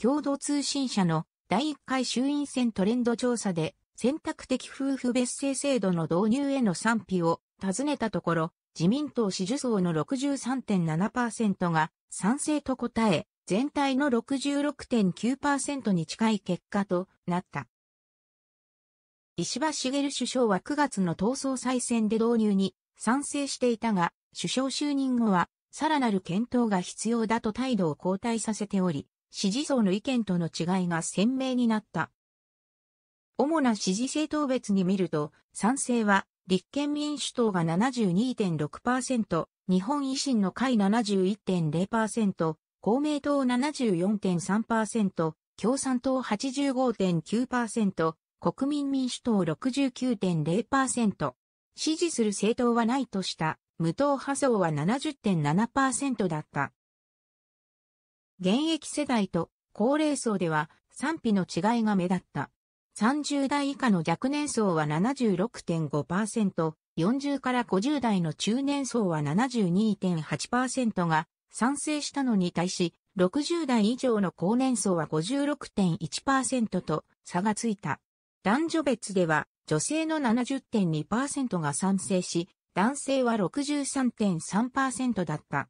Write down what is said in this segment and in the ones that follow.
共同通信社の第1回衆院選トレンド調査で選択的夫婦別姓制度の導入への賛否を尋ねたところ、自民党支持層の63.7%が賛成と答え、全体の66.9%に近い結果となった。石破茂首相は9月の闘争再選で導入に賛成していたが、首相就任後はさらなる検討が必要だと態度を後退させており、支持層の意見との違いが鮮明になった。主な支持政党別に見ると、賛成は、立憲民主党が72.6%、日本維新の会71.0%、公明党74.3%、共産党85.9%、国民民主党69.0%。支持する政党はないとした、無党派層は70.7%だった。現役世代と高齢層では賛否の違いが目立った。30代以下の若年層は76.5%、40から50代の中年層は72.8%が賛成したのに対し、60代以上の高年層は56.1%と差がついた。男女別では女性の70.2%が賛成し、男性は63.3%だった。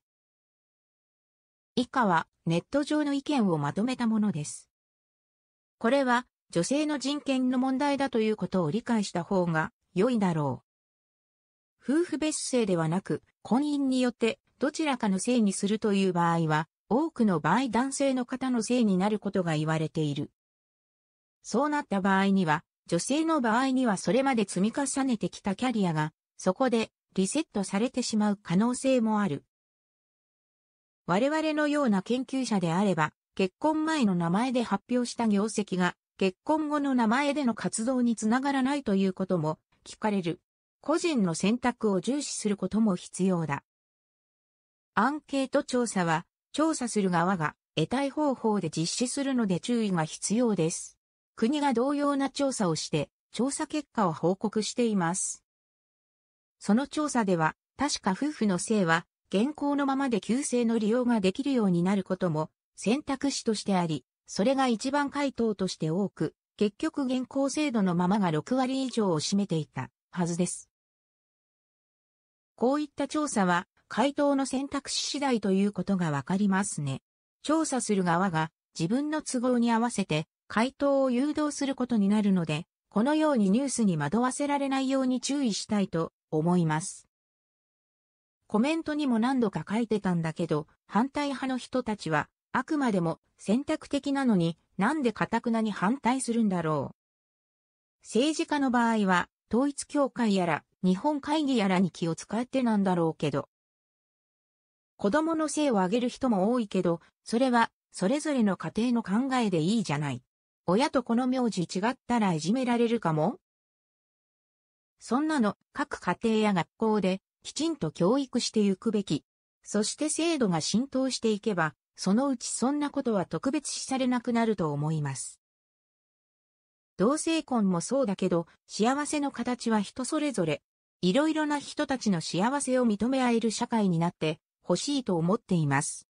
以下はネット上の意見をまとめたものです。これは女性の人権の問題だということを理解した方が良いだろう。夫婦別姓ではなく婚姻によってどちらかの姓にするという場合は多くの場合男性の方の姓になることが言われている。そうなった場合には女性の場合にはそれまで積み重ねてきたキャリアがそこでリセットされてしまう可能性もある。我々のような研究者であれば、結婚前の名前で発表した業績が、結婚後の名前での活動につながらないということも聞かれる。個人の選択を重視することも必要だ。アンケート調査は、調査する側が得体方法で実施するので注意が必要です。国が同様な調査をして、調査結果を報告しています。その調査では、確か夫婦の姓は、現行のままで旧姓の利用ができるようになることも選択肢としてあり、それが一番回答として多く、結局現行制度のままが6割以上を占めていたはずです。こういった調査は回答の選択肢次第ということがわかりますね。調査する側が自分の都合に合わせて回答を誘導することになるので、このようにニュースに惑わせられないように注意したいと思います。コメントにも何度か書いてたんだけど、反対派の人たちは、あくまでも選択的なのに、なんで堅くなに反対するんだろう。政治家の場合は、統一協会やら、日本会議やらに気を使ってなんだろうけど。子供の性を上げる人も多いけど、それは、それぞれの家庭の考えでいいじゃない。親とこの名字違ったらいじめられるかもそんなの、各家庭や学校できちんと教育してゆくべき。そして制度が浸透していけば、そのうちそんなことは特別視されなくなると思います。同性婚もそうだけど、幸せの形は人それぞれ、いろいろな人たちの幸せを認め合える社会になってほしいと思っています。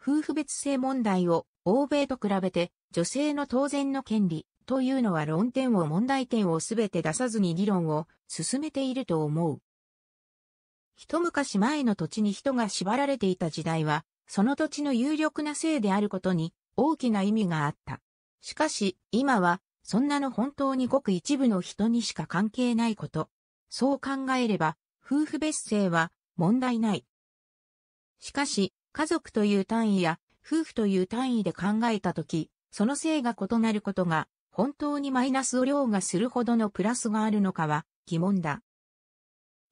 夫婦別姓問題を欧米と比べて女性の当然の権利というのは論点を問題点をすべて出さずに議論を進めていると思う。一昔前の土地に人が縛られていた時代は、その土地の有力な性であることに大きな意味があった。しかし、今は、そんなの本当にごく一部の人にしか関係ないこと。そう考えれば、夫婦別姓は問題ない。しかし、家族という単位や夫婦という単位で考えたとき、その性が異なることが本当にマイナスを凌駕するほどのプラスがあるのかは疑問だ。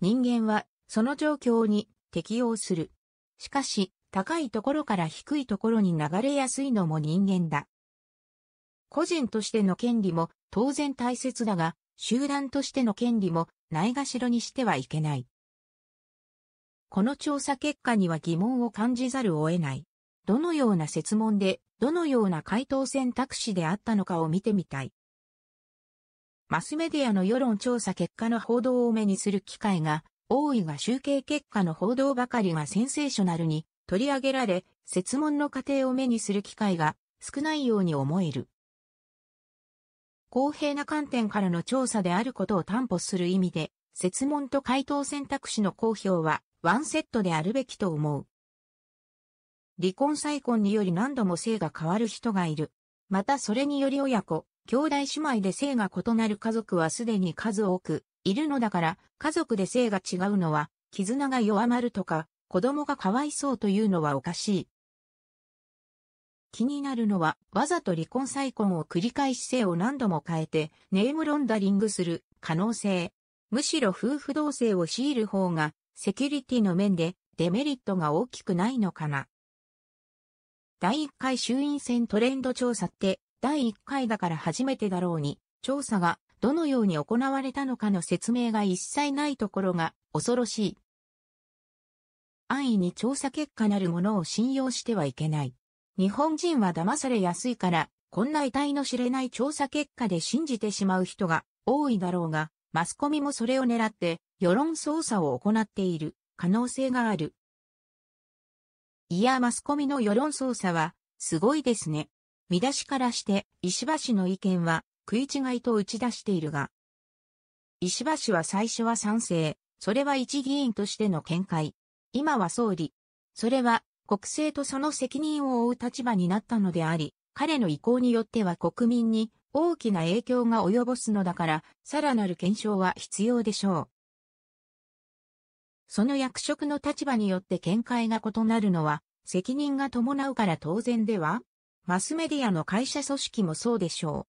人間は、その状況に適応する。しかし、高いところから低いところに流れやすいのも人間だ。個人としての権利も当然大切だが、集団としての権利もないがしろにしてはいけない。この調査結果には疑問を感じざるを得ない。どのような設問で、どのような回答選択肢であったのかを見てみたい。マスメディアの世論調査結果の報道を目にする機会が多いが集計結果の報道ばかりがセンセーショナルに取り上げられ、設問の過程を目にする機会が少ないように思える。公平な観点からの調査であることを担保する意味で、設問と回答選択肢の公表はワンセットであるべきと思う。離婚再婚により何度も性が変わる人がいる。またそれにより親子、兄弟姉妹で性が異なる家族はすでに数多くいるのだから、家族で性が違うのは、絆が弱まるとか、子供がかわいそうというのはおかしい。気になるのは、わざと離婚再婚を繰り返し性を何度も変えて、ネームロンダリングする可能性。むしろ夫婦同性を強いる方が、セキュリティの面でデメリットが大きくないのかな。第1回衆院選トレンド調査って第1回だから初めてだろうに、調査がどのように行われたのかの説明が一切ないところが恐ろしい。安易に調査結果なるものを信用してはいけない。日本人は騙されやすいから、こんな遺体の知れない調査結果で信じてしまう人が多いだろうが、マスコミもそれを狙って世論操作を行っている可能性がある。いや、マスコミの世論操作はすごいですね。見出しからして石破氏の意見は食い違いと打ち出しているが、石破氏は最初は賛成、それは一議員としての見解。今は総理。それは国政とその責任を負う立場になったのであり、彼の意向によっては国民に大きな影響が及ぼすのだから、さらなる検証は必要でしょう。その役職の立場によって見解が異なるのは、責任が伴うから当然ではマスメディアの会社組織もそうでしょう。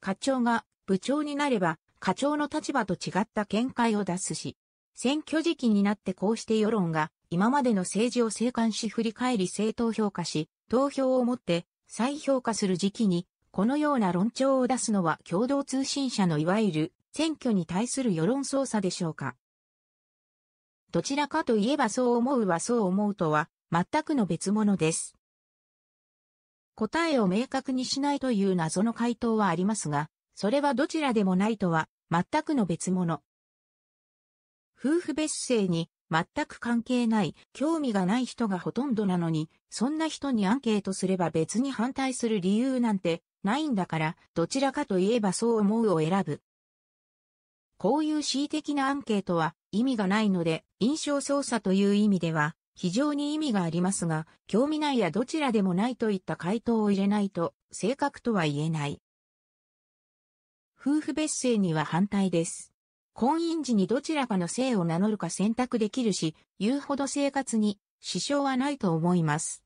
課長が部長になれば課長の立場と違った見解を出すし、選挙時期になってこうして世論が今までの政治を静観し振り返り正当評価し、投票をもって再評価する時期に、このような論調を出すのは共同通信社のいわゆる選挙に対する世論操作でしょうか。どちらかといえばそう思うはそう思うとは全くの別物です。答えを明確にしないという謎の回答はありますが、それはどちらでもないとは、全くの別物。夫婦別姓に全く関係ない、興味がない人がほとんどなのに、そんな人にアンケートすれば別に反対する理由なんてないんだから、どちらかといえばそう思うを選ぶ。こういう恣意的なアンケートは意味がないので、印象操作という意味では、非常に意味がありますが、興味ないやどちらでもないといった回答を入れないと、正確とは言えない。夫婦別姓には反対です。婚姻時にどちらかの姓を名乗るか選択できるし、言うほど生活に支障はないと思います。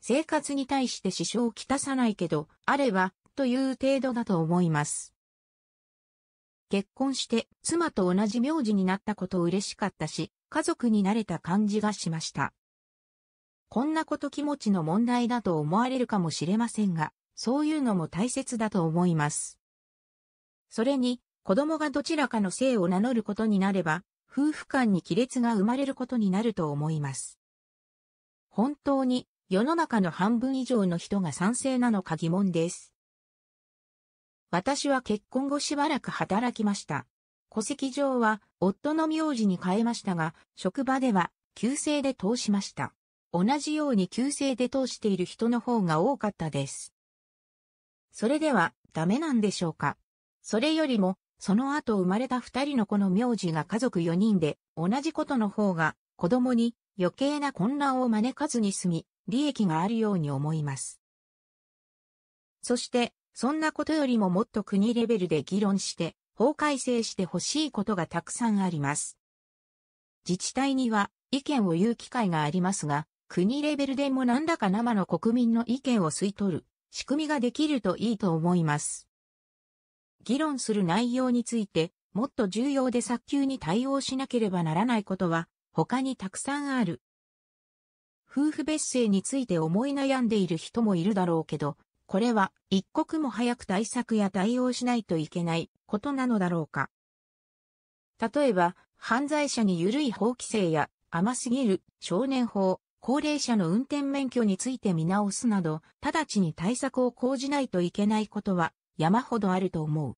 生活に対して支障をきたさないけど、あれば、という程度だと思います。結婚して妻と同じ名字になったことを嬉しかったし、家族になれた感じがしました。こんなこと気持ちの問題だと思われるかもしれませんが、そういうのも大切だと思います。それに、子供がどちらかの姓を名乗ることになれば、夫婦間に亀裂が生まれることになると思います。本当に、世の中の半分以上の人が賛成なのか疑問です。私は結婚後しばらく働きました。戸籍上は夫の名字に変えましたが、職場では旧姓で通しました。同じように旧姓で通している人の方が多かったです。それではダメなんでしょうかそれよりも、その後生まれた二人の子の名字が家族4人で同じことの方が子供に余計な混乱を招かずに済み、利益があるように思います。そして、そんなことよりももっと国レベルで議論して、法改正してほしいことがたくさんあります。自治体には意見を言う機会がありますが、国レベルでも何らか生の国民の意見を吸い取る仕組みができるといいと思います。議論する内容について、もっと重要で早急に対応しなければならないことは、他にたくさんある。夫婦別姓について思い悩んでいる人もいるだろうけど、これは一刻も早く対策や対応しないといけないことなのだろうか。例えば、犯罪者に緩い法規制や甘すぎる少年法、高齢者の運転免許について見直すなど、直ちに対策を講じないといけないことは山ほどあると思う。